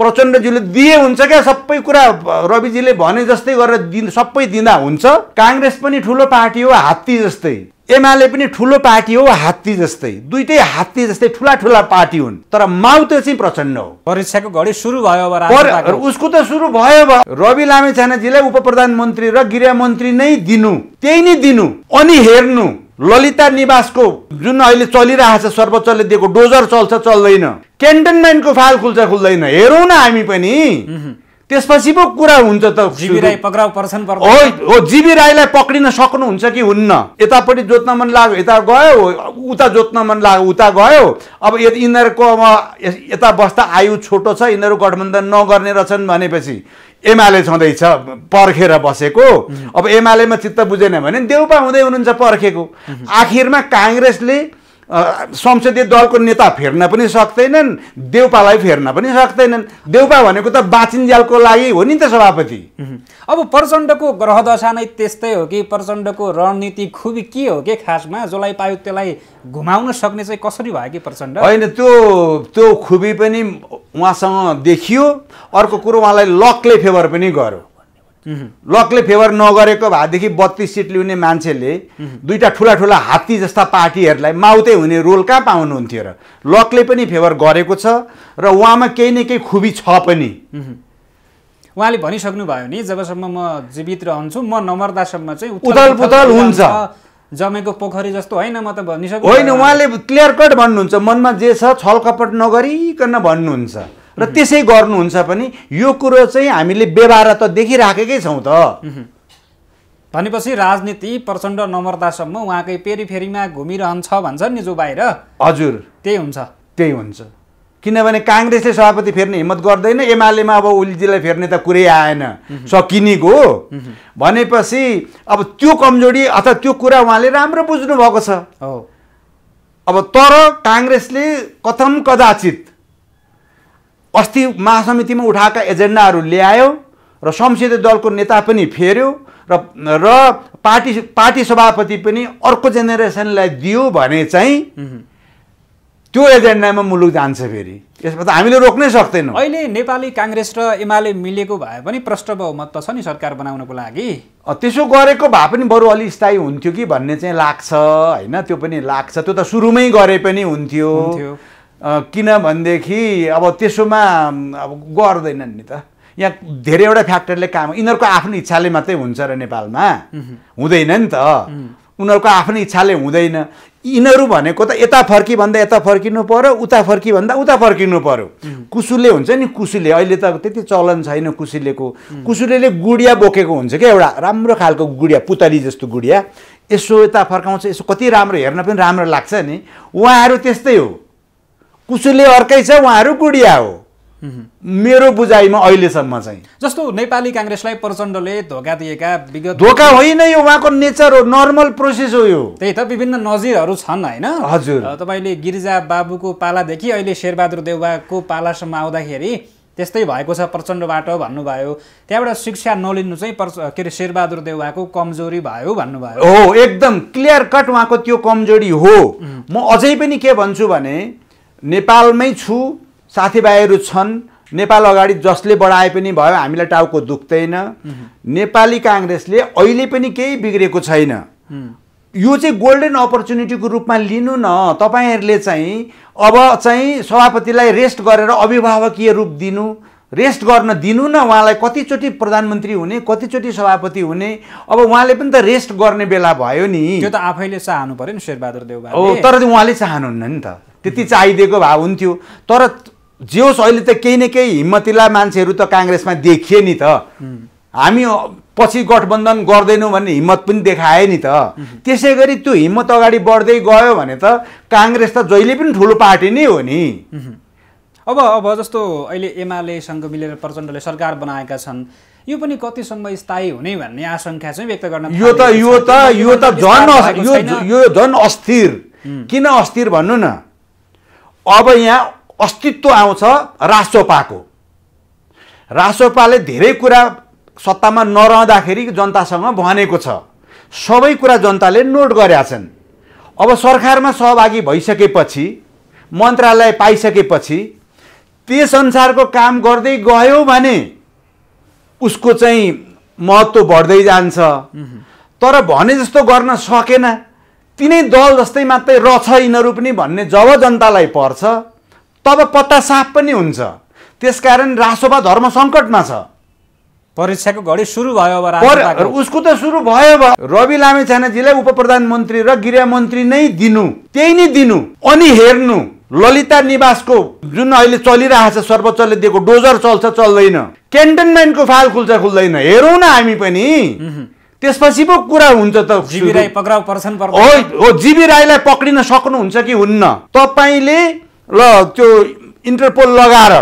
प्रचण्डजीले दिए हुन्छ क्या सबै कुरा रविजीले भने जस्तै गरेर दिन सबै दिँदा हुन्छ काङ्ग्रेस पनि ठुलो पार्टी हो हात्ती जस्तै एमाले पनि ठुलो पार्टी हो हात्ती जस्तै दुइटै हात्ती जस्तै ठुला ठुला पार्टी हुन् तर माउते चाहिँ प्रचण्ड हो परीक्षाको घडी सुरु भयो उसको त सुरु भयो रवि लामे छानाजीलाई उप प्रधानमन्त्री र मन्त्री नै दिनु त्यही नै दिनु अनि हेर्नु ललिता निवासको जुन अहिले चलिरहेको छ सर्वोच्चले दिएको डोजर चल्छ चल्दैन क्यान्टनमेन्टको फाइल खुल्छ खुल्दैन हेरौँ न हामी पनि त्यसपछि पो कुरा हुन्छ त जीवी राई पक्राउ हो जीवी राईलाई पक्रिन सक्नुहुन्छ कि हुन्न यतापट्टि जोत्न मन लाग्यो यता गयो उता जोत्न मन लाग्यो उता गयो अब यिनीहरूको अब यता बस्दा आयु छोटो छ यिनीहरू गठबन्धन नगर्ने रहेछन् भनेपछि एमाले छँदैछ पर्खेर बसेको अब एमालेमा चित्त बुझेन भने देउपा हुँदै हुनुहुन्छ पर्खेको आखिरमा काङ्ग्रेसले संसदीय दलको नेता फेर्न पनि सक्दैनन् देउपालाई फेर्न पनि सक्दैनन् देउपा भनेको त बाचिन्ज्यालको लागि हो नि त सभापति अब प्रचण्डको ग्रहदशा नै त्यस्तै हो कि प्रचण्डको रणनीति खुबी के हो कि खासमा जसलाई पायो त्यसलाई घुमाउन सक्ने चाहिँ कसरी भयो कि प्रचण्ड होइन त्यो त्यो खुबी पनि उहाँसँग देखियो अर्को कुरो उहाँलाई लकले फेभर पनि गर्यो लकले फेभर नगरेको भएदेखि बत्तिस सिट ल्याउने मान्छेले दुईवटा ठुला ठुला हात्ती जस्ता पार्टीहरूलाई माउतै हुने रोल कहाँ पाउनुहुन्थ्यो र लकले पनि फेभर गरेको छ र उहाँमा केही न केही खुबी छ पनि उहाँले भयो नि जबसम्म म जीवित रहन्छु म नमर्दासम्म चाहिँ उथल पुथल हुन्छ जमेको पोखरी जस्तो होइन म त भनिसक्नु होइन उहाँले क्लियर कट भन्नुहुन्छ मनमा जे छ छलकपट नगरिकन भन्नुहुन्छ र त्यसै गर्नुहुन्छ पनि यो कुरो चाहिँ हामीले व्यवहार त देखिराखेकै छौँ त भनेपछि राजनीति प्रचण्ड नमर्दासम्म उहाँकै पेरिफेरीमा घुमिरहन्छ भन्छ नि जो बाहिर हजुर त्यही हुन्छ त्यही हुन्छ किनभने काङ्ग्रेसले सभापति फेर्ने हिम्मत गर्दैन एमालेमा अब ओलीजीलाई फेर्ने त कुरै आएन सकिनेको भनेपछि अब त्यो कमजोरी अथवा त्यो कुरा उहाँले राम्रो बुझ्नुभएको भएको छ अब तर काङ्ग्रेसले कथम कदाचित अस्ति महासमितिमा उठाएका एजेन्डाहरू ल्यायो र संसदीय दलको नेता पनि फेर्यो र र पार्टी पार्टी सभापति पनि अर्को जेनेरेसनलाई दियो भने चाहिँ त्यो एजेन्डामा मुलुक जान्छ फेरि यसमा त हामीले रोक्नै सक्दैनौँ अहिले नेपाली काङ्ग्रेस र एमाले मिलेको भए पनि प्रष्ट बहुमत त छ नि सरकार बनाउनको लागि त्यसो गरेको भए पनि बरु अलि स्थायी हुन्थ्यो कि भन्ने चाहिँ लाग्छ होइन त्यो पनि लाग्छ त्यो त सुरुमै गरे पनि हुन्थ्यो किनभनेदेखि अब त्यसोमा अब गर्दैनन् नि त यहाँ धेरैवटा फ्याक्टरले काम यिनीहरूको आफ्नो इच्छाले मात्रै हुन्छ र नेपालमा हुँदैन नि त उनीहरूको आफ्नो इच्छाले हुँदैन यिनीहरू भनेको त यता फर्की भन्दा यता फर्किनु पऱ्यो उता फर्की भन्दा उता फर्किनु पऱ्यो कुसुले हुन्छ नि कुसुले अहिले त त्यति चलन छैन कुसुलेको कुसुले गुडिया बोकेको हुन्छ क्या एउटा राम्रो खालको गुडिया पुतली जस्तो गुडिया यसो यता फर्काउँछ यसो कति राम्रो हेर्न पनि राम्रो लाग्छ नि उहाँहरू त्यस्तै हो कुसुले अर्कै छ उहाँहरू गुडिया हो मेरो बुझाइमा अहिलेसम्म चाहिँ जस्तो नेपाली काङ्ग्रेसलाई प्रचण्डले धोका दिएका विगत धोका होइन यो उहाँको नेचर हो नर्मल प्रोसेस हो यो त्यही त विभिन्न नजिरहरू छन् होइन हजुर तपाईँले गिरिजा बाबुको पालादेखि अहिले शेरबहादुर देउवाको पालासम्म आउँदाखेरि त्यस्तै भएको छ प्रचण्डबाट भन्नुभयो त्यहाँबाट शिक्षा नलिनु चाहिँ प्रच के अरे शेरबहादुर देउवाको कमजोरी भयो भन्नुभयो हो एकदम क्लियर कट उहाँको त्यो कमजोरी हो म अझै पनि के भन्छु भने नेपालमै छु साथीभाइहरू छन् नेपाल अगाडि जसले बढाए पनि भयो हामीलाई टाउको दुख्दैन नेपाली काङ्ग्रेसले अहिले पनि केही बिग्रेको छैन यो चाहिँ गोल्डन अपर्च्युनिटीको रूपमा लिनु न तपाईँहरूले चाहिँ अब चाहिँ सभापतिलाई रेस्ट गरेर अभिभावकीय रूप दिनु रेस्ट गर्न दिनु न उहाँलाई कतिचोटि प्रधानमन्त्री हुने कतिचोटि सभापति हुने अब उहाँले पनि त रेस्ट गर्ने बेला भयो नि त्यो त आफैले चाहनु पऱ्यो नि शेरबहादुर हो तर उहाँले चाहनुहुन्न नि त त्यति चाहिदिएको भए हुन्थ्यो तर जे होस् अहिले त केही न केही हिम्मतिला मान्छेहरू त काङ्ग्रेसमा देखिए नि त हामी पछि गठबन्धन गर्दैनौँ भन्ने हिम्मत पनि देखाए नि त त्यसै गरी त्यो हिम्मत अगाडि बढ्दै गयो भने त काङ्ग्रेस त जहिले पनि ठुलो पार्टी नै हो नि अब अब जस्तो अहिले एमालेसँग मिलेर प्रचण्डले सरकार बनाएका छन् यो पनि कतिसम्म स्थायी हुने भन्ने आशंका चाहिँ व्यक्त गर्न यो त यो त यो त झन् यो झन् अस्थिर किन अस्थिर भन्नु न अब यहाँ अस्तित्व आउँछ रासोपाको रासोपाले धेरै कुरा सत्तामा नरहँदाखेरि जनतासँग भनेको छ सबै कुरा जनताले नोट गरेका छन् अब सरकारमा सहभागी भइसकेपछि मन्त्रालय पाइसकेपछि त्यसअनुसारको काम गर्दै गयो भने उसको चाहिँ महत्त्व बढ्दै जान्छ तर भने जस्तो गर्न सकेन तिनै दल जस्तै मात्रै रहेछ यिनीहरू पनि भन्ने जब जनतालाई पर्छ तब पत्ता साफ पनि हुन्छ त्यसकारण रासोपा धर्म सङ्कटमा छ परीक्षाको घडी सुरु भयो उसको त सुरु भयो रवि लामेछानेजीलाई उप प्रधानमन्त्री र गृह मन्त्री नै दिनु त्यही नै दिनु अनि हेर्नु ललिता निवासको जुन अहिले चलिरहेको सर्वोच्चले दिएको डोजर चल्छ चल्दैन क्यान्टनमेन्टको फाइल खुल्छ खुल्दैन हेरौँ न हामी पनि त्यसपछि पो कुरा हुन्छ त जिबी राई पक्राउ पर्छन् हो जीवी राईलाई पक्रिन सक्नुहुन्छ कि हुन्न तपाईँले ल त्यो इन्टरपोल लगाएर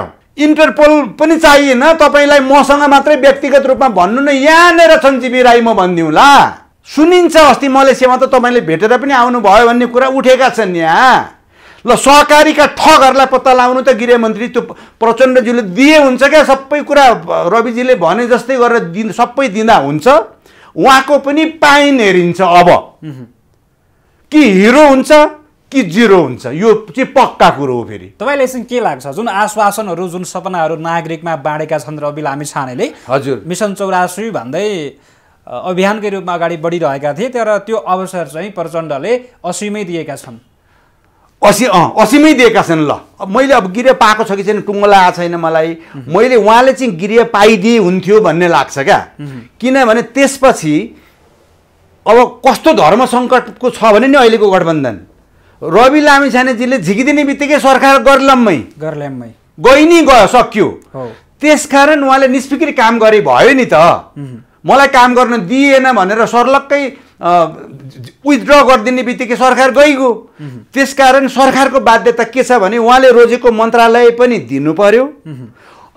इन्टरपोल पनि चाहिएन तपाईँलाई मसँग मात्रै व्यक्तिगत रूपमा भन्नु न यहाँनिर छन् जिबी राई म भनिदिउँला सुनिन्छ अस्ति मलेसियामा त तपाईँले भेटेर पनि आउनुभयो भन्ने कुरा उठेका छन् यहाँ ल सहकारीका ठगहरूलाई पत्ता लाउनु त गृहमन्त्री त्यो प्रचण्डजीले दिए हुन्छ क्या सबै कुरा रविजीले भने जस्तै गरेर दि सबै दिँदा हुन्छ उहाँको पनि पाइन हेरिन्छ अब कि हिरो हुन्छ कि जिरो हुन्छ यो चाहिँ पक्का कुरो हो फेरि तपाईँलाई यसमा के लाग्छ जुन आश्वासनहरू जुन सपनाहरू नागरिकमा बाँडेका छन् रवि लामी छानेले हजुर मिसन चौरासी भन्दै अभियानकै रूपमा अगाडि बढिरहेका थिए तर त्यो अवसर चाहिँ प्रचण्डले असीमै दिएका छन् असी अँ असीमै दिएका छन् ल मैले अब गृह पाएको छ कि छैन टुङ्गो लागेको छैन मलाई मैले उहाँले चाहिँ गृह पाइदिए हुन्थ्यो भन्ने लाग्छ क्या किनभने त्यसपछि अब कस्तो धर्म सङ्कटको छ भने नि अहिलेको गठबन्धन रवि लामी छानेजीले झिकिदिने बित्तिकै सरकार गर्लममै गर्लममै गइ नै गयो सक्यो त्यसकारण उहाँले निष्फिक्री काम गरे भयो नि त मलाई काम गर्न दिएन भनेर सर्लक्कै विथड्र गरिदिने बित्तिकै सरकार गइगयो त्यसकारण सरकारको बाध्यता के छ भने उहाँले रोजेको मन्त्रालय पनि दिनु पर्यो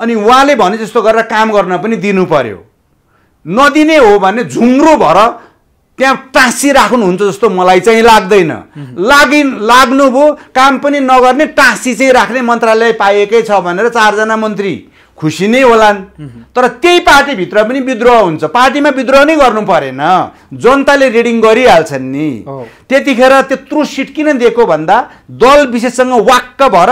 अनि उहाँले भने जस्तो गरेर काम गर्न पनि दिनु पर्यो नदिने हो भने झुम्रो भएर त्यहाँ टाँसिराख्नुहुन्छ जस्तो मलाई चाहिँ लाग्दैन लागि लाग्नुभयो काम पनि नगर्ने टाँसी चाहिँ राख्ने मन्त्रालय पाएकै छ भनेर चारजना मन्त्री खुसी नै होलान् तर त्यही पार्टीभित्र पनि विद्रोह हुन्छ पार्टीमा विद्रोह नै गर्नु परेन जनताले रिडिङ गरिहाल्छन् नि त्यतिखेर त्यत्रो सिट किन दिएको भन्दा दल विशेषसँग वाक्क भएर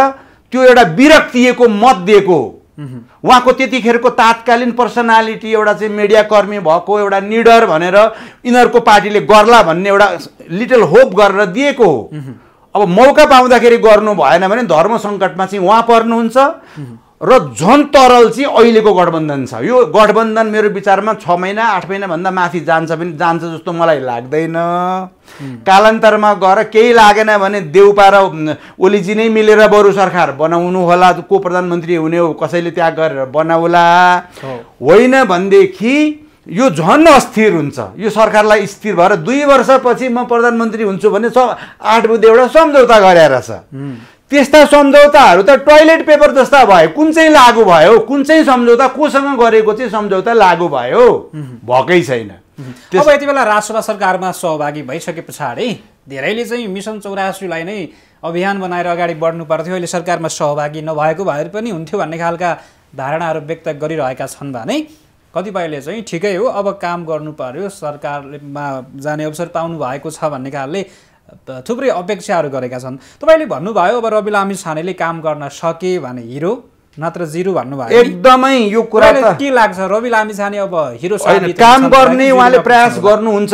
त्यो एउटा विरक्तिएको मत दिएको हो उहाँको त्यतिखेरको तात्कालीन पर्सनालिटी एउटा चाहिँ मिडियाकर्मी भएको एउटा निडर भनेर यिनीहरूको पार्टीले गर्ला भन्ने एउटा लिटल होप गरेर दिएको हो अब मौका पाउँदाखेरि गर्नु भएन भने धर्म सङ्कटमा चाहिँ उहाँ पर्नुहुन्छ र झन तरल चाहिँ अहिलेको गठबन्धन छ यो गठबन्धन मेरो विचारमा छ महिना आठ महिनाभन्दा माथि जान्छ पनि जान्छ जस्तो मलाई लाग्दैन कालान्तरमा गएर केही लागेन भने देउपा र ओलीजी नै मिलेर बरु सरकार बनाउनु होला को प्रधानमन्त्री हुने हो कसैले त्याग गरेर बनाउला होइन भनेदेखि यो झन् अस्थिर हुन्छ यो सरकारलाई स्थिर भएर दुई वर्षपछि म प्रधानमन्त्री हुन्छु भने स आठ बुधे एउटा सम्झौता गरेर छ त्यस्ता सम्झौताहरू त टोइलेट पेपर जस्ता भयो कुन चाहिँ लागु भयो कुन चाहिँ सम्झौता कोसँग गरेको चाहिँ सम्झौता लागु भयो भएकै छैन अब यति बेला राजसभा सरकारमा सहभागी भइसके पछाडि धेरैले चाहिँ मिसन चौरासीलाई नै अभियान बनाएर अगाडि बढ्नु पर्थ्यो अहिले सरकारमा सहभागी नभएको भए पनि हुन्थ्यो भन्ने खालका धारणाहरू व्यक्त गरिरहेका छन् भने कतिपयले चाहिँ ठिकै हो अब काम गर्नु पर्यो सरकारमा जाने अवसर पाउनु भएको छ भन्ने खालले थुप्रै अपेक्षाहरू गरेका छन् तपाईँले भन्नुभयो अब रवि लामी छानेले काम गर्न सके भने हिरो नत्र जिरो भन्नुभयो एकदमै यो कुरा के लाग्छ रवि लामी छाने अब हिरो काम गर्ने उहाँले प्रयास गर्नुहुन्छ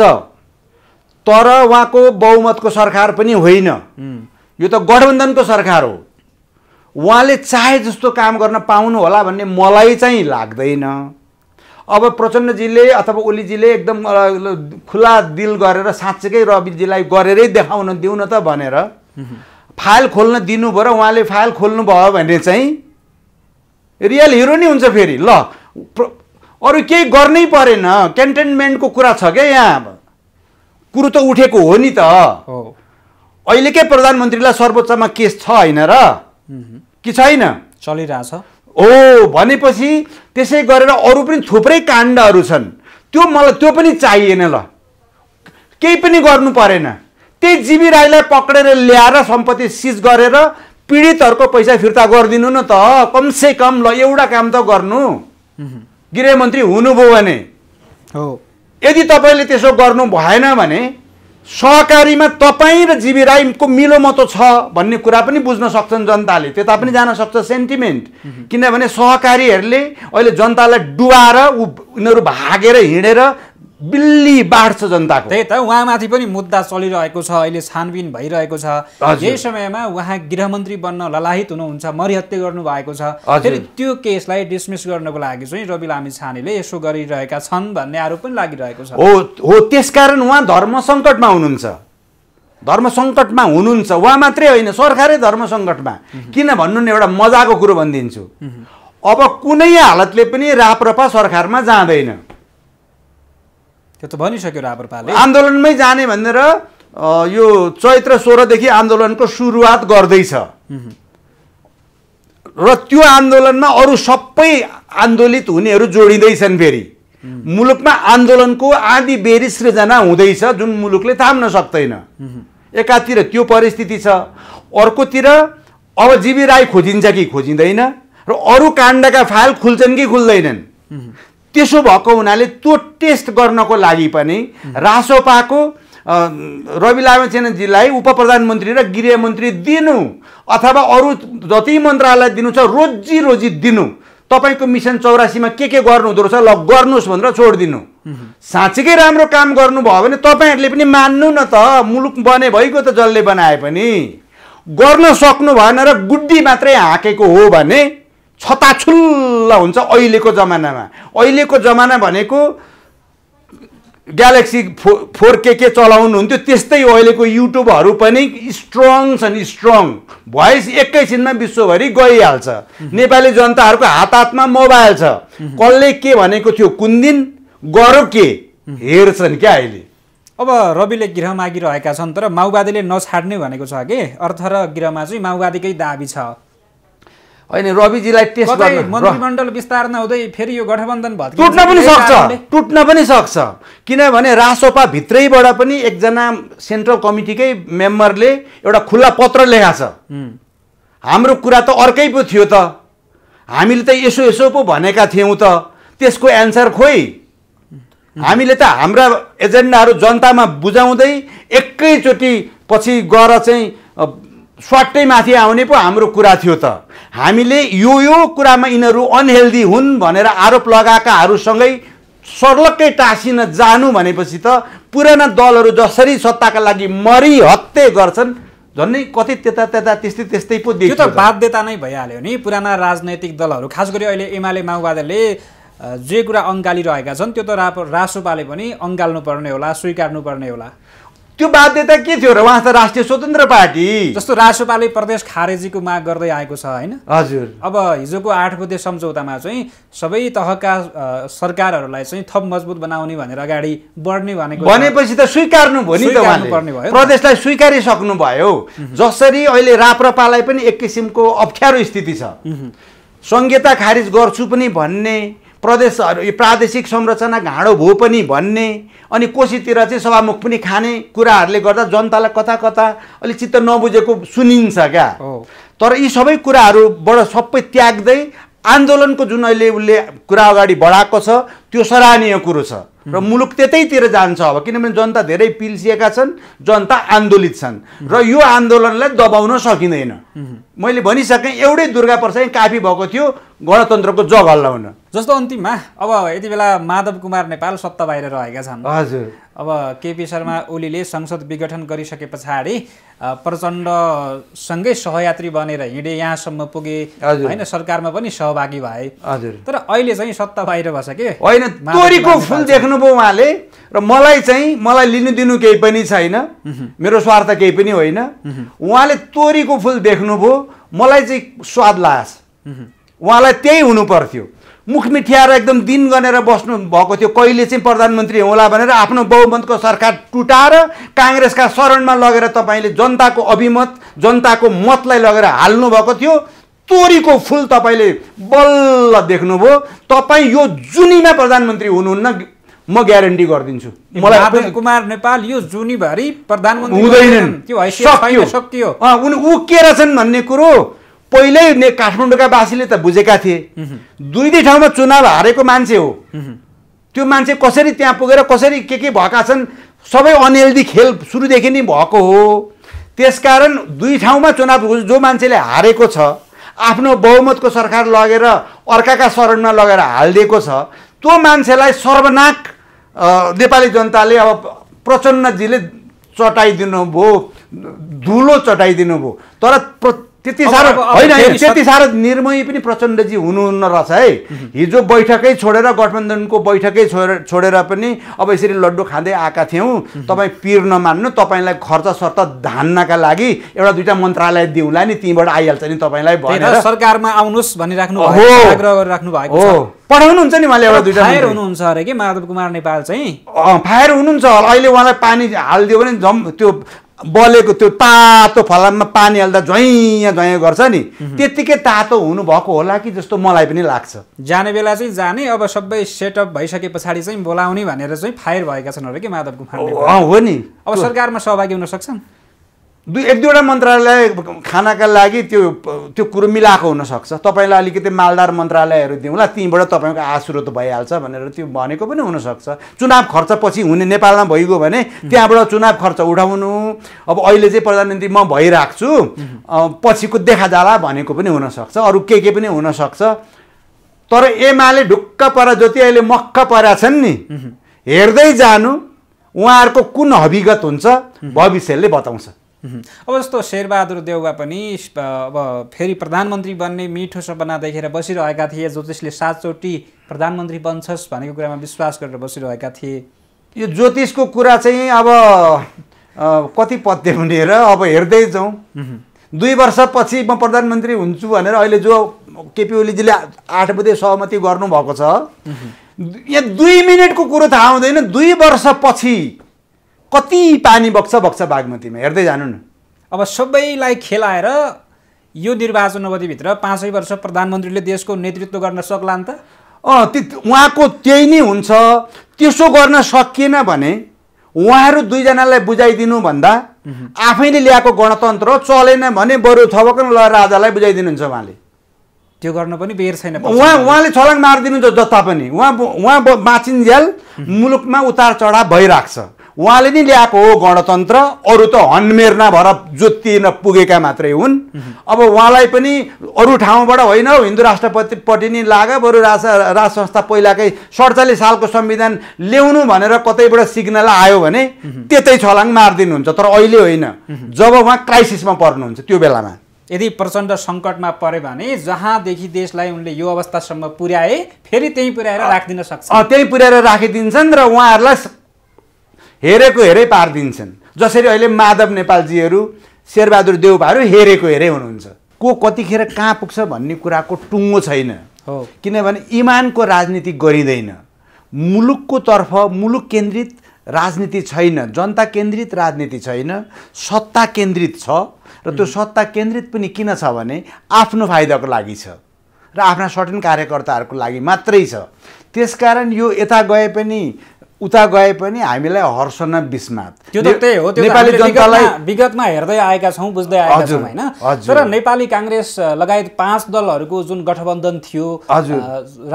तर उहाँको बहुमतको सरकार पनि होइन यो त गठबन्धनको सरकार हो उहाँले चाहे जस्तो काम गर्न पाउनु होला भन्ने मलाई चाहिँ लाग्दैन अब प्रचण्डजीले अथवा ओलीजीले एकदम खुला दिल गरेर साँच्चैकै रविजीलाई गरेरै देखाउन दिउँ न त भनेर फाइल खोल्न दिनुभयो र उहाँले फाइल खोल्नुभयो भने चाहिँ रियल हिरो नै हुन्छ फेरि ल अरू केही गर्नै परेन क्यान्टेन्मेन्टको कुरा छ क्या यहाँ अब कुरो त उठेको हो नि त अहिलेकै प्रधानमन्त्रीलाई सर्वोच्चमा केस छ होइन र कि छैन चलिरहेछ हो भनेपछि त्यसै गरेर अरू पनि थुप्रै काण्डहरू छन् त्यो मलाई त्यो पनि चाहिएन ल केही पनि गर्नु परेन त्यही जीवी राईलाई पक्रेर ल्याएर सम्पत्ति सिज गरेर पीडितहरूको पैसा फिर्ता गरिदिनु न त कमसे कम ल एउटा काम त गर्नु गृहमन्त्री हुनुभयो भने हो यदि तपाईँले त्यसो गर्नु भएन भने सहकारीमा तपाईँ र जिबी राईको मिलोमतो छ भन्ने कुरा पनि बुझ्न सक्छन् जनताले त्यता पनि जान सक्छ सेन्टिमेन्ट किनभने सहकारीहरूले अहिले जनतालाई डुबाएर ऊ उनीहरू भागेर हिँडेर बिल्ली बाढ्छ जनताको त्यही त उहाँमाथि पनि मुद्दा चलिरहेको छ अहिले छानबिन भइरहेको छ यही समयमा उहाँ गृहमन्त्री बन्न ललाहित हुनुहुन्छ मरिहत्या गर्नुभएको छ फेरि त्यो केसलाई डिसमिस गर्नको लागि चाहिँ रवि लामी छानेले यसो गरिरहेका छन् भन्ने आरोप पनि लागिरहेको छ हो हो त्यसकारण उहाँ धर्म सङ्कटमा हुनुहुन्छ धर्म सङ्कटमा हुनुहुन्छ उहाँ मात्रै होइन सरकारै धर्म सङ्कटमा किन भन्नु नि एउटा मजाको कुरो भनिदिन्छु अब कुनै हालतले पनि राप्रपा सरकारमा जाँदैन त्यो त भनिसक्यो पाले आन्दोलनमै जाने भनेर यो चैत्र सोह्रदेखि आन्दोलनको सुरुवात गर्दैछ र त्यो आन्दोलनमा अरू सबै आन्दोलित हुनेहरू जोडिँदैछन् फेरि मुलुकमा आन्दोलनको आधी बेरी सृजना हुँदैछ जुन मुलुकले थाम्न सक्दैन एकातिर त्यो परिस्थिति छ अर्कोतिर अब जीवी राई खोजिन्छ कि खोजिँदैन र अरू काण्डका फाइल खुल्छन् कि खुल्दैनन् त्यसो भएको हुनाले त्यो टेस्ट गर्नको लागि पनि रासोपाको रवि लामेछानेजीलाई उप प्रधानमन्त्री र गृहमन्त्री दिनु अथवा अरू जति मन्त्रालय दिनु छ रोजी रोजी दिनु तपाईँको मिसन चौरासीमा के के गर्नु हुँदो रहेछ ल गर्नुहोस् भनेर छोडिदिनु साँच्चीकै राम्रो काम गर्नुभयो भने तपाईँहरूले पनि मान्नु न त मुलुक बने भइगयो त जसले बनाए पनि गर्न सक्नु भएन र गुड्डी मात्रै हाँकेको हो भने छताछुल्ल हुन्छ अहिलेको जमानामा अहिलेको जमाना भनेको ग्यालेक्सी फो फोर के के चलाउनुहुन्थ्यो त्यस्तै अहिलेको युट्युबहरू पनि स्ट्रङ छन् स्ट्रङ भोइस एकैछिनमा विश्वभरि गइहाल्छ नेपाली जनताहरूको हात हातमा मोबाइल छ कसले के भनेको थियो कुन दिन गरो के हेर्छन् क्या अहिले अब रविले गृह मागिरहेका छन् तर माओवादीले नछाड्ने भनेको छ कि अर्थ र गृहमा चाहिँ माओवादीकै दाबी छ होइन रविजीलाई टेस्ट मन्त्रीमण्डल विस्तार नहुँदै फेरि यो गठबन्धन टुट्न पनि सक्छ टुट्न पनि सक्छ किनभने रासोपा भित्रैबाट पनि एकजना सेन्ट्रल कमिटीकै मेम्बरले एउटा खुल्ला पत्र लेखा छ हाम्रो कुरा त अर्कै पो थियो त हामीले त यसो यसो पो भनेका थियौँ त त्यसको एन्सर खोइ हामीले त हाम्रा एजेन्डाहरू जनतामा बुझाउँदै एकैचोटि पछि गएर चाहिँ स्वाटै माथि आउने पो हाम्रो कुरा थियो त हामीले यो यो कुरामा यिनीहरू अनहेल्दी हुन् भनेर आरोप लगाएकाहरूसँगै सर्लक्कै टाँसिन जानु भनेपछि त पुराना दलहरू जसरी सत्ताका लागि मरि हत्ते गर्छन् झन्नै कति त्यता त्यता त्यस्तै त्यस्तै पो त्यो त बाध्यता नै भइहाल्यो नि पुराना राजनैतिक दलहरू खास गरी अहिले एमाले माओवादीले जे कुरा अङ्गालिरहेका छन् त्यो त रासोपाले पनि अङ्गाल्नुपर्ने होला स्वीकार्नुपर्ने होला त्यो बाध्यता के थियो र उहाँ त राष्ट्रिय स्वतन्त्र पार्टी जस्तो राजसपाले प्रदेश खारेजीको माग गर्दै आएको छ होइन हजुर अब हिजोको आठ बुद्धे सम्झौतामा चाहिँ सबै तहका सरकारहरूलाई चाहिँ थप मजबुत बनाउने भनेर अगाडि बढ्ने भनेको भनेपछि त स्वीकार्नु भयो नि त प्रदेशलाई स्वीकारिसक्नु भयो जसरी अहिले राप्रपालाई पनि एक किसिमको अप्ठ्यारो स्थिति छ संहिता खारिज गर्छु पनि भन्ने प्रदेशहरू यो प्रादेशिक संरचना घाँडो भो पनि भन्ने अनि कोसीतिर चाहिँ सभामुख पनि खाने कुराहरूले गर्दा जनतालाई कता कता अलिक चित्त नबुझेको सुनिन्छ क्या तर यी सबै कुराहरूबाट सबै त्याग्दै आन्दोलनको जुन अहिले उसले कुरा अगाडि बढाएको छ त्यो सराहनीय कुरो छ र मुलुक त्यतैतिर जान्छ अब किनभने जनता धेरै पिल्सिएका छन् जनता आन्दोलित छन् र यो आन्दोलनलाई दबाउन सकिँदैन मैले भनिसकेँ एउटै दुर्गा प्रसाद काफी भएको थियो गणतन्त्रको जग हल्लाउन जस्तो अन्तिममा अब यति बेला माधव कुमार नेपाल सत्ता बाहिर रहेका छन् हजुर अब केपी शर्मा ओलीले संसद विघटन गरिसके पछाडि प्रचण्डसँगै सहयात्री बनेर हिँडे यहाँसम्म पुगे होइन सरकारमा पनि सहभागी भए हजुर तर अहिले चाहिँ सत्ता बाहिर कि होइन तोरीको फुल देख्नुभयो उहाँले र मलाई चाहिँ मलाई लिनु दिनु केही पनि छैन मेरो स्वार्थ केही पनि होइन उहाँले तोरीको फुल देख्नुभयो मलाई चाहिँ स्वाद लागेछ उहाँलाई त्यही हुनु पर्थ्यो मुख मिठ्याएर एकदम दिन गनेर बस्नु भएको थियो कहिले चाहिँ प्रधानमन्त्री होला भनेर आफ्नो बहुमतको सरकार टुटाएर काङ्ग्रेसका शरणमा लगेर तपाईँले जनताको अभिमत जनताको मतलाई लगेर हाल्नु भएको थियो तोरीको फुल तपाईँले बल्ल देख्नुभयो तपाईँ यो जुनीमा प्रधानमन्त्री हुनुहुन्न म ग्यारेन्टी गरिदिन्छु मलाई कुमार नेपाल यो जुनीभरि प्रधानमन्त्री हुँदैनन् सकियो ऊ के रहेछन् भन्ने कुरो पहिल्यै ने काठमाडौँका वासीले त बुझेका थिए दुई दुई ठाउँमा चुनाव हारेको मान्छे हो त्यो मान्छे कसरी त्यहाँ पुगेर कसरी के के भएका छन् सबै अनहेल्दी खेल सुरुदेखि नै भएको हो त्यसकारण दुई ठाउँमा चुनाव जो मान्छेले हारेको छ आफ्नो बहुमतको सरकार लगेर अर्काका शरणमा लगेर हालिदिएको छ त्यो मान्छेलाई सर्वनाक नेपाली जनताले अब प्रचण्डजीले चटाइदिनु भयो धुलो चटाइदिनु भयो तर प्र त्यति साह्रो होइन त्यति साह्रो निर्मयी पनि प्रचण्डजी हुनुहुन्न रहेछ है हिजो बैठकै छोडेर गठबन्धनको बैठकै छोडेर छोडेर पनि अब यसरी लड्डु खाँदै आएका थियौँ तपाईँ पिर नमान्नु तपाईँलाई खर्च सर्त धान्नका लागि एउटा दुइटा मन्त्रालय दिउँला नि त्यहीँबाट आइहाल्छ नि तपाईँलाई भनेर सरकारमा आउनुहोस् भनिराख्नु आग्रह गरिराख्नु भएको पठाउनुहुन्छ नि उहाँले एउटा दुइटा फायर हुनुहुन्छ अरे कि माधव कुमार नेपाल चाहिँ फायर हुनुहुन्छ अहिले उहाँलाई पानी हालिदियो भने जम त्यो बलेको त्यो तातो फलाममा पानी हाल्दा झ्वाइँ झ्वाइँ गर्छ नि त्यत्तिकै तातो हुनुभएको होला कि जस्तो मलाई पनि लाग्छ जाने बेला चाहिँ जाने अब सबै सेटअप भइसके पछाडि चाहिँ बोलाउने भनेर चाहिँ फायर भएका छन् अरे कि माधव गुफा हो नि अब सरकारमा सहभागी हुन सक्छन् दुई एक दुईवटा मन्त्रालय खानाका लागि त्यो त्यो कुरो मिलाएको हुनसक्छ तपाईँलाई अलिकति मालदार मन्त्रालयहरू दिउँला त्यहीँबाट तपाईँको आश्रोत भइहाल्छ भनेर त्यो भनेको पनि हुनसक्छ चुनाव खर्च पछि हुने नेपालमा भइगयो भने त्यहाँबाट चुनाव खर्च उठाउनु अब अहिले चाहिँ प्रधानमन्त्री म भइराख्छु पछिको देखा जाला भनेको पनि हुनसक्छ अरू के के पनि हुनसक्छ तर एमाले ढुक्क परा जति अहिले मक्क परा छन् नि हेर्दै जानु उहाँहरूको कुन हविगत हुन्छ भविष्यले बताउँछ अब जस्तो शेरबहादुर देउवा पनि अब फेरि प्रधानमन्त्री बन्ने मिठो सपना देखेर बसिरहेका थिए ज्योतिषले सातचोटि प्रधानमन्त्री बन्छस् भनेको कुरामा विश्वास गरेर बसिरहेका थिए यो ज्योतिषको कुरा चाहिँ अब कति पत्य हुने र अब हेर्दै जाउँ दुई वर्षपछि म प्रधानमन्त्री हुन्छु भनेर अहिले जो केपी ओलीजीले आठ बजे सहमति गर्नुभएको छ यहाँ दुई मिनटको कुरो थाहा हुँदैन दुई वर्षपछि कति पानी बग्छ बग्छ बागमतीमा हेर्दै जानु न अब सबैलाई खेलाएर यो निर्वाचन अवधिभित्र पाँचै वर्ष प्रधानमन्त्रीले देशको नेतृत्व गर्न सक्ला नि त अँ उहाँको त्यही नै हुन्छ त्यसो गर्न सकिएन भने उहाँहरू दुईजनालाई बुझाइदिनु भन्दा आफैले ल्याएको गणतन्त्र चलेन भने बरु थपकन ल राजालाई बुझाइदिनुहुन्छ उहाँले त्यो गर्न पनि बेर छैन उहाँ उहाँले छलाङ मारिदिनु जता पनि उहाँ उहाँ बाँचिन्जेल मुलुकमा उतार चढाव भइरहेको छ उहाँले नै ल्याएको हो गणतन्त्र अरू त हन्मेर्ना भएर जोतिन पुगेका मात्रै हुन् अब उहाँलाई पनि अरू ठाउँबाट होइन हौ हिन्दू राष्ट्रपतिपट्टि नै लाग बरु राज राज संस्था पहिलाकै सडचालिस सालको संविधान ल्याउनु भनेर कतैबाट सिग्नल आयो भने त्यतै छलाङ मारिदिनुहुन्छ तर अहिले होइन जब उहाँ क्राइसिसमा पर्नुहुन्छ त्यो बेलामा यदि प्रचण्ड सङ्कटमा पऱ्यो भने जहाँदेखि देशलाई उनले यो अवस्थासम्म पुर्याए फेरि त्यहीँ पुर्याएर राखिदिन सक्छ त्यहीँ पुर्याएर राखिदिन्छन् र उहाँहरूलाई हेरेको हेरै पारिदिन्छन् जसरी अहिले माधव नेपालजीहरू शेरबहादुर देवभाहरू हेरेको हेरै हुनुहुन्छ को कतिखेर कहाँ पुग्छ भन्ने कुराको टुङ्गो छैन हो किनभने इमानको राजनीति गरिँदैन मुलुकको तर्फ मुलुक केन्द्रित राजनीति छैन जनता केन्द्रित राजनीति छैन सत्ता केन्द्रित छ र त्यो सत्ता केन्द्रित पनि किन छ भने आफ्नो फाइदाको लागि छ र आफ्ना सटिन कार्यकर्ताहरूको लागि मात्रै छ त्यसकारण यो यता गए पनि उता गए पनि हामीलाई हर्षना विस्मात त्यो त त्यही हो त्यो नेपाली जनतालाई विगतमा हेर्दै आएका छौँ बुझ्दै आएका छौँ होइन तर नेपाली काङ्ग्रेस लगायत पाँच दलहरूको जुन गठबन्धन थियो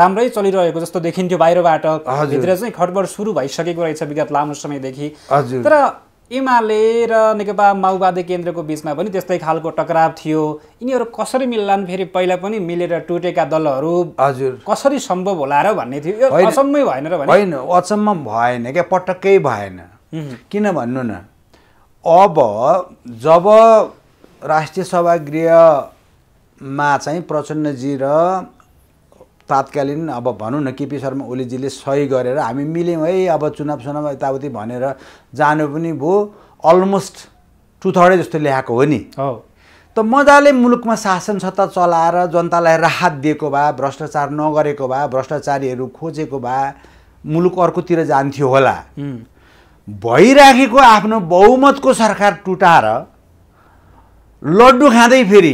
राम्रै चलिरहेको जस्तो देखिन्थ्यो बाहिरबाट भित्र चाहिँ खटबड सुरु भइसकेको रहेछ विगत लामो समयदेखि तर एमाले र नेकपा माओवादी केन्द्रको बिचमा पनि त्यस्तै खालको टकराव थियो यिनीहरू कसरी मिल्लान् फेरि पहिला पनि मिलेर टुटेका दलहरू हजुर कसरी सम्भव होला र भन्ने थियो अचम्मै भएन र होइन अचम्म भएन क्या पटक्कै भएन किन भन्नु न अब जब राष्ट्रिय सभागृहमा चाहिँ प्रचण्डजी र तात्कालीन अब भनौँ न केपी शर्मा ओलीजीले सही गरेर हामी मिल्यौँ है अब चुनाव चुनाव यताउति भनेर जानु पनि भयो अलमोस्ट टु थर्डै जस्तो ल्याएको हो नि त मजाले मुलुकमा शासन सत्ता चलाएर जनतालाई राहत दिएको भए भ्रष्टाचार नगरेको भए भ्रष्टाचारीहरू खोजेको भए मुलुक अर्कोतिर जान्थ्यो होला भइराखेको आफ्नो बहुमतको सरकार टुटाएर लड्डु खाँदै फेरि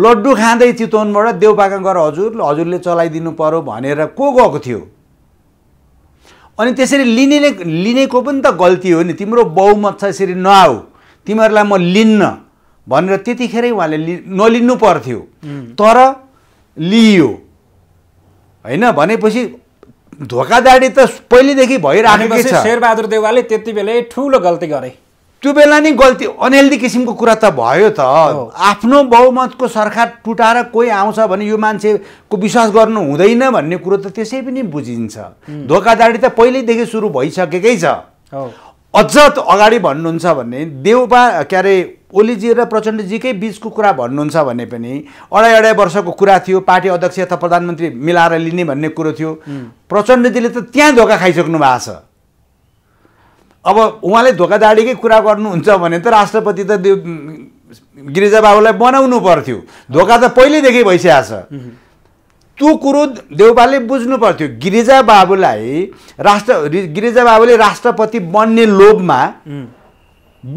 लड्डु खाँदै चितवनबाट देउपाका गएर हजुर हजुरले चलाइदिनु पऱ्यो भनेर को गएको थियो अनि त्यसरी लिने लिनेको पनि त गल्ती हो नि तिम्रो बहुमत छ यसरी नआऊ तिमीहरूलाई म लिन्न भनेर त्यतिखेरै उहाँले लि नलिनु पर्थ्यो तर लिइयो होइन भनेपछि धोकाधाडी त पहिलेदेखि भइराखेको छ शेरबहादुर देवालले त्यति बेलै ठुलो गल्ती गरे त्यो बेला नै गल्ती अनहेल्दी किसिमको कुरा त भयो त आफ्नो बहुमतको सरकार टुटाएर कोही आउँछ भने यो मान्छेको विश्वास गर्नु हुँदैन भन्ने कुरो त त्यसै पनि बुझिन्छ धोकाधाडी त पहिल्यैदेखि सुरु भइसकेकै छ अझ अगाडि भन्नुहुन्छ भने देउपा के अरे ओलीजी र प्रचण्डजीकै बिचको कुरा भन्नुहुन्छ भने पनि अढाई अढाई वर्षको कुरा थियो पार्टी अध्यक्ष तथा प्रधानमन्त्री मिलाएर लिने भन्ने कुरो थियो प्रचण्डजीले त त्यहाँ धोका खाइसक्नु भएको छ अब उहाँले धोकाधाडीकै कुरा गर्नुहुन्छ भने त राष्ट्रपति त गिरिजाबाबुलाई बनाउनु पर्थ्यो धोका त पहिल्यैदेखि भइसकेको छ त्यो कुरो देउपाले बुझ्नु पर्थ्यो गिरिजा बाबुलाई राष्ट्र गिरिजा राष्ट्रपति बन्ने लोभमा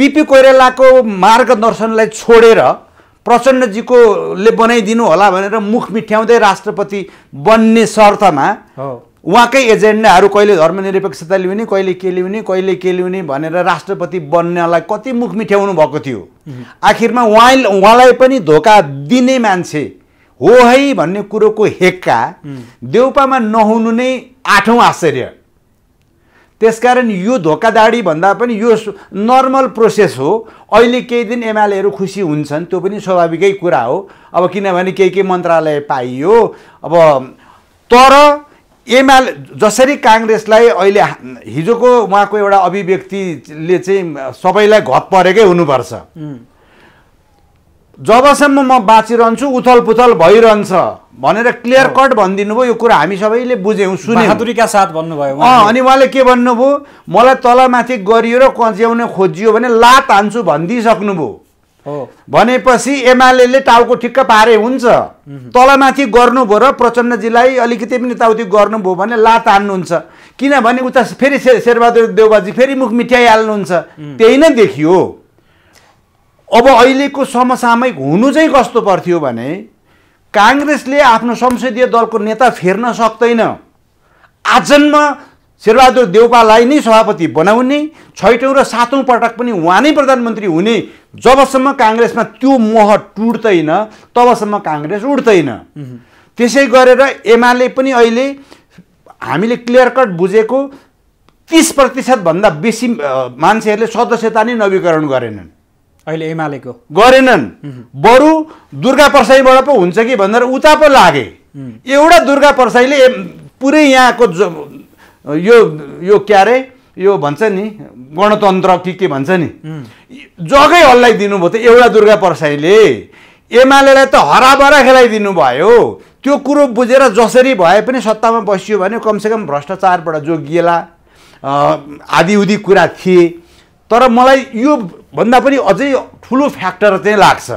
बिपी कोइरालाको मार्गदर्शनलाई छोडेर प्रचण्डजीकोले बनाइदिनु होला भनेर मुख मिठ्याउँदै राष्ट्रपति बन्ने शर्तमा उहाँकै एजेन्डाहरू कहिले धर्मनिरपेक्षता लिउने कहिले के ल्याउने कहिले के लिउने भनेर राष्ट्रपति बन्नलाई कति मुख मिठ्याउनु भएको थियो आखिरमा उहाँ उहाँलाई पनि धोका दिने मान्छे हो है भन्ने कुरोको हेक्का देउपामा नहुनु नै आठौँ आश्चर्य त्यसकारण यो धोकादाडी भन्दा पनि यो नर्मल प्रोसेस हो अहिले केही दिन एमआलएहरू खुसी हुन्छन् त्यो पनि स्वाभाविकै कुरा हो अब किनभने केही केही मन्त्रालय पाइयो अब तर एमाले जसरी काङ्ग्रेसलाई अहिले हिजोको उहाँको एउटा अभिव्यक्तिले चाहिँ सबैलाई घत परेकै हुनुपर्छ जबसम्म म बाँचिरहन्छु उथल पुथल भइरहन्छ भनेर क्लियर कट भनिदिनु भयो यो कुरा हामी सबैले बुझ्यौँ सुनेका साथ भन्नुभयो अनि उहाँले के भन्नुभयो मलाई तलमाथि गरियो र कच्याउन खोजियो भने लात हान्छु भनिदिइसक्नुभयो भनेपछि एमाले टाउको ठिक्क पारे हुन्छ तलमाथि गर्नुभयो र प्रचण्डजीलाई अलिकति पनि यताउति गर्नुभयो भने ला तान्नुहुन्छ किनभने उता फेरि शेरबहादुर देवबाजी फेरि मुख मिठ्याइहाल्नुहुन्छ त्यही नै देखियो अब अहिलेको समसामयिक हुनु चाहिँ कस्तो पर्थ्यो भने काङ्ग्रेसले आफ्नो संसदीय दलको नेता फेर्न सक्दैन आजन्म शेरबहादुर देउपालाई नै सभापति बनाउने छैटौँ र सातौँ पटक पनि उहाँ नै प्रधानमन्त्री हुने जबसम्म काङ्ग्रेसमा त्यो मोह टुट्दैन तबसम्म काङ्ग्रेस उठ्दैन त्यसै गरेर एमाले पनि अहिले हामीले क्लियर कट बुझेको तिस प्रतिशतभन्दा बेसी मान्छेहरूले सदस्यता नै नवीकरण गरेनन् अहिले एमालेको गरेनन् बरु दुर्गा परसाईबाट पो हुन्छ कि भनेर उता पो लागे एउटा दुर्गा परसाईले पुरै यहाँको यो यो क्यारे यो भन्छ नि गणतन्त्र के के भन्छ नि जगै हल्लाइदिनु भयो त एउटा दुर्गा परसाईले एमालेलाई त हराभरा खेलाइदिनु भयो त्यो कुरो बुझेर जसरी भए पनि सत्तामा बसियो भने कमसेकम भ्रष्टाचारबाट जोगिएला आदि उदि कुरा थिए तर मलाई यो भन्दा पनि अझै ठुलो फ्याक्टर चाहिँ लाग्छ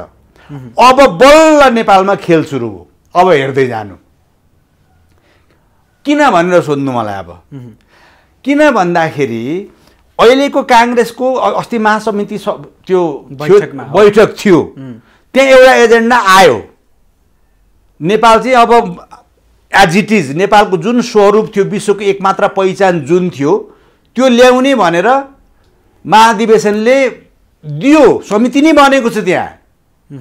अब बल्ल नेपालमा खेल सुरु हो अब हेर्दै जानु किन भनेर सोध्नु मलाई अब किन भन्दाखेरि अहिलेको काङ्ग्रेसको अस्ति महासमिति त्यो बैठक थियो त्यहाँ एउटा एजेन्डा आयो नेपाल चाहिँ अब एज इट इज नेपालको जुन स्वरूप थियो विश्वको एकमात्र पहिचान जुन थियो त्यो ल्याउने भनेर महाधिवेशनले दियो समिति नै बनेको छ त्यहाँ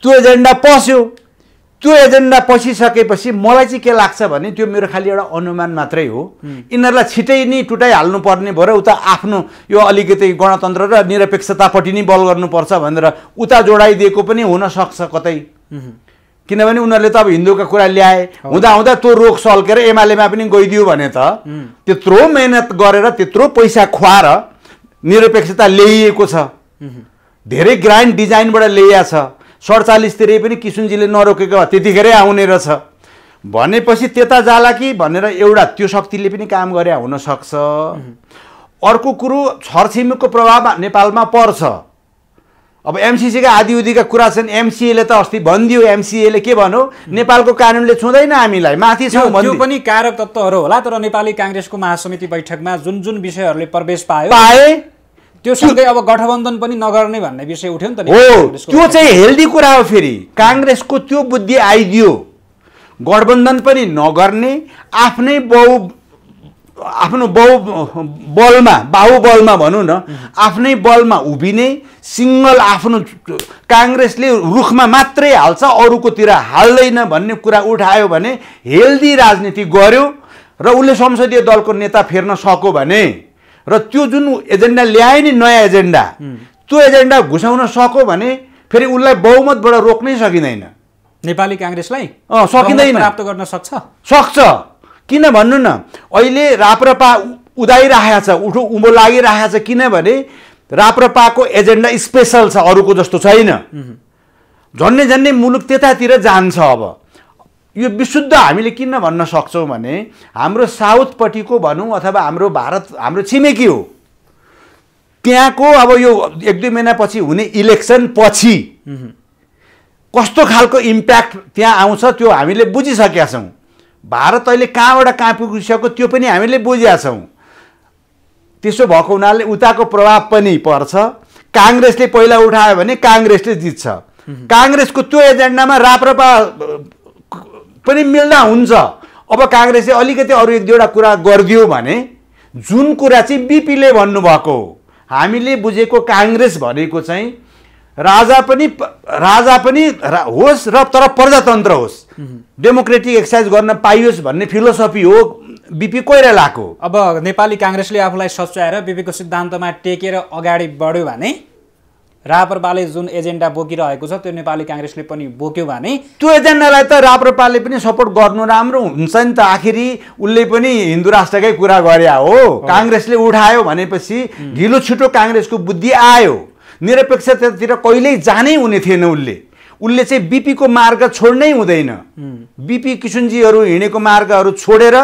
त्यो एजेन्डा पस्यो त्यो एजेन्डा पसिसकेपछि मलाई चाहिँ के लाग्छ भने त्यो मेरो खालि एउटा अनुमान मात्रै हो यिनीहरूलाई छिटै नै टुटाइहाल्नुपर्ने पर्ने र उता आफ्नो यो अलिकति गणतन्त्र र निरपेक्षतापट्टि नै बल गर्नुपर्छ भनेर उता जोडाइदिएको पनि हुनसक्छ कतै किनभने उनीहरूले त अब हिन्दूका कुरा ल्याए हुँदा हुँदा त्यो रोग सल्केर एमालेमा पनि गइदियो भने त त्यत्रो मेहनत गरेर त्यत्रो पैसा खुवाएर निरपेक्षता ल्याइएको छ धेरै ग्रान्ड डिजाइनबाट ल्याइएको छ सडचालिसतिरै पनि किसुनजीले नरोकेको त्यतिखेरै आउने रहेछ भनेपछि त्यता जाला कि भनेर एउटा त्यो शक्तिले पनि काम गरे हुनसक्छ अर्को कुरो छरछिमेकको प्रभाव नेपालमा पर्छ अब एमसिसीका आदिउदिका कुरा छन् एमसिएले त अस्ति भनिदियो एमसिएले के भन्यो नेपालको कानुनले छुँदैन हामीलाई माथि छौँ त्यो पनि कारक तत्त्वहरू होला तर नेपाली काङ्ग्रेसको महासमिति बैठकमा जुन जुन विषयहरूले प्रवेश पायो पाए त्यो सँगै अब गठबन्धन पनि नगर्ने भन्ने विषय उठ्यो नि त हो त्यो चाहिँ हेल्दी कुरा हो फेरि काङ्ग्रेसको त्यो बुद्धि आइदियो गठबन्धन पनि नगर्ने आफ्नै बहु आफ्नो बहु बलमा बाहुबलमा भनौँ न आफ्नै बलमा उभिने सिङ्गल आफ्नो काङ्ग्रेसले रुखमा मात्रै हाल्छ अरूकोतिर हाल्दैन भन्ने कुरा उठायो भने हेल्दी राजनीति गर्यो र उसले संसदीय दलको नेता फेर्न सक्यो भने र त्यो जुन एजेन्डा ल्याए नि नयाँ एजेन्डा त्यो एजेन्डा घुसाउन सक्यो भने फेरि उसलाई बहुमतबाट रोक्नै सकिँदैन नेपाली काङ्ग्रेसलाई अँ सकिँदैन प्राप्त गर्न सक्छ सक्छ किन भन्नु न अहिले राप्रपा उदाइरहेको छ उठो उभो लागिरहेको छ किनभने राप्रपाको एजेन्डा स्पेसल छ अरूको जस्तो छैन झन्डै झन्डै मुलुक त्यतातिर जान्छ अब यो विशुद्ध हामीले किन भन्न सक्छौँ भने हाम्रो साउथपट्टिको भनौँ अथवा हाम्रो भारत हाम्रो छिमेकी हो त्यहाँको अब यो एक दुई महिनापछि हुने इलेक्सन पछि कस्तो खालको इम्प्याक्ट त्यहाँ आउँछ त्यो हामीले बुझिसकेका छौँ भारत अहिले कहाँबाट कहाँ पुगिसक्यो त्यो पनि हामीले बुझेका छौँ त्यसो भएको हुनाले उताको प्रभाव पनि पर्छ काङ्ग्रेसले पहिला उठायो भने काङ्ग्रेसले जित्छ काङ्ग्रेसको त्यो एजेन्डामा राप्रपा पनि मिल्दा हुन्छ अब काङ्ग्रेसले अलिकति अरू एक दुईवटा कुरा गरिदियो भने जुन कुरा चाहिँ बिपीले भन्नुभएको हो हामीले बुझेको काङ्ग्रेस भनेको चाहिँ राजा पनि राजा पनि होस् र तर प्रजातन्त्र होस् डेमोक्रेटिक एक्सर्साइज गर्न पाइयोस् भन्ने फिलोसफी हो बिपी कोइरालाको अब नेपाली काङ्ग्रेसले आफूलाई सच्याएर बिपीको सिद्धान्तमा टेकेर अगाडि बढ्यो भने राप्रपाले जुन एजेन्डा बोकिरहेको छ त्यो नेपाली काङ्ग्रेसले पनि बोक्यो भने त्यो एजेन्डालाई त राप्रपाले पनि सपोर्ट गर्नु राम्रो हुन्छ नि त आखिरी उसले पनि हिन्दू राष्ट्रकै कुरा गरे हो काङ्ग्रेसले उठायो भनेपछि ढिलो छिटो काङ्ग्रेसको बुद्धि आयो निरपेक्षतातिर कहिल्यै जानै हुने थिएन उसले उसले चाहिँ बिपीको मार्ग छोड्नै हुँदैन बिपी किसुनजीहरू हिँडेको मार्गहरू छोडेर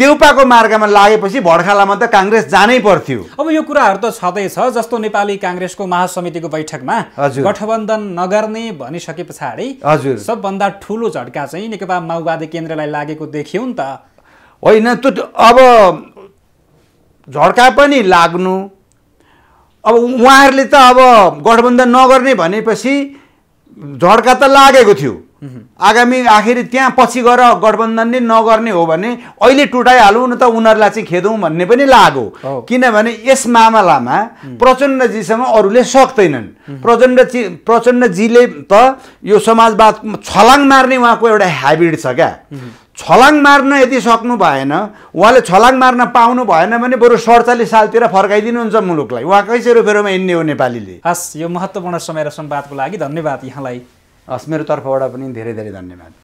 देउपाको मार्गमा लागेपछि भडखालामा त काङ्ग्रेस जानै पर्थ्यो अब यो कुराहरू त छँदैछ जस्तो नेपाली काङ्ग्रेसको महासमितिको बैठकमा गठबन्धन नगर्ने भनिसके पछाडि हजुर सबभन्दा ठुलो झड्का चाहिँ नेकपा माओवादी केन्द्रलाई लागेको देखियो नि त होइन त्यो अब झड्का पनि लाग्नु अब उहाँहरूले त अब गठबन्धन नगर्ने भनेपछि झड्का त लागेको थियो आगामी आखिरी त्यहाँ पछि गएर गठबन्धन नै नगर्ने हो भने अहिले टुटाइहालौँ न त उनीहरूलाई चाहिँ खेदौँ भन्ने पनि लाग्यो किनभने यस मामलामा प्रचण्डजीसँग अरूले सक्दैनन् प्रचण्डजी प्रचण्डजीले त यो समाजवाद छलाङ मार्ने उहाँको एउटा ह्याबिट छ क्या छलाङ मार्न यदि सक्नु भएन उहाँले छलाङ मार्न पाउनु भएन भने बरु सडचालिस सालतिर फर्काइदिनुहुन्छ मुलुकलाई उहाँ उहाँकै सेरोफेरोमा हिँड्ने हो नेपालीले हस् यो महत्त्वपूर्ण समय र सम्वादको लागि धन्यवाद यहाँलाई हस् मेरो तर्फबाट पनि धेरै धेरै धन्यवाद